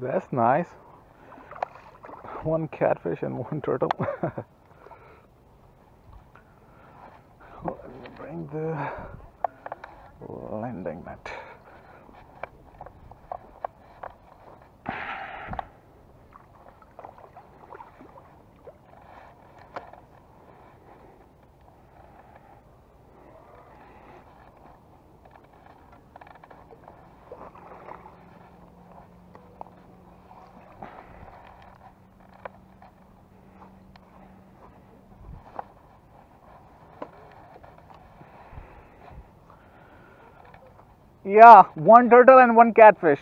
That's nice. One catfish and one turtle. Let me bring the landing net. Yeah, one turtle and one catfish.